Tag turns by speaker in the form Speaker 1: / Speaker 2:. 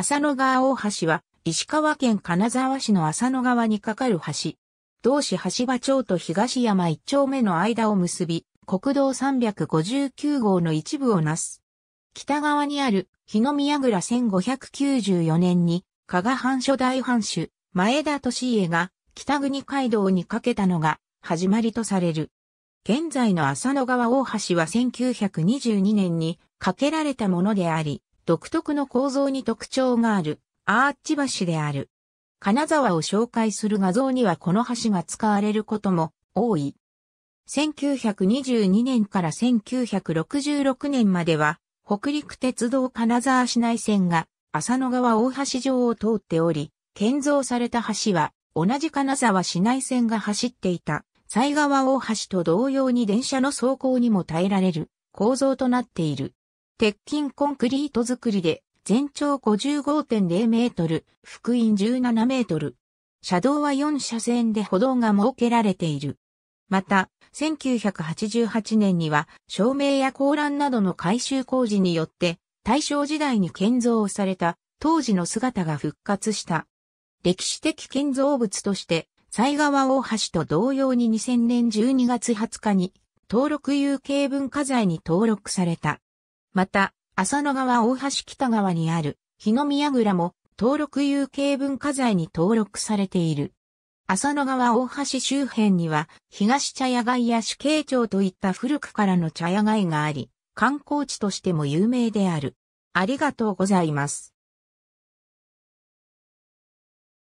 Speaker 1: 浅
Speaker 2: 野川大橋は、石川県金沢市の浅野川に架かる橋。同市橋場町と東山一丁目の間を結び、国道359号の一部をなす。北側にある、日の宮倉1594年に、加賀藩初代藩主、前田利家が、北国街道に架けたのが、始まりとされる。現在の浅野川大橋は1922年に架けられたものであり、独特の構造に特徴があるアーチ橋である。金沢を紹介する画像にはこの橋が使われることも多い。1922年から1966年までは、北陸鉄道金沢市内線が浅野川大橋上を通っており、建造された橋は同じ金沢市内線が走っていた西川大橋と同様に電車の走行にも耐えられる構造となっている。鉄筋コンクリート作りで、全長55.0メートル、幅員17メートル。車道は4車線で歩道が設けられている。また、1988年には、照明や高欄などの改修工事によって、大正時代に建造された、当時の姿が復活した。歴史的建造物として、西川大橋と同様に2000年12月20日に、登録有形文化財に登録された。また、浅野川大橋北側にある日の宮倉も登録有形文化財に登録されている。浅野川大橋周辺には東茶屋街や死刑町といった古くからの茶屋街があり、観光地としても有名である。ありがとうございます。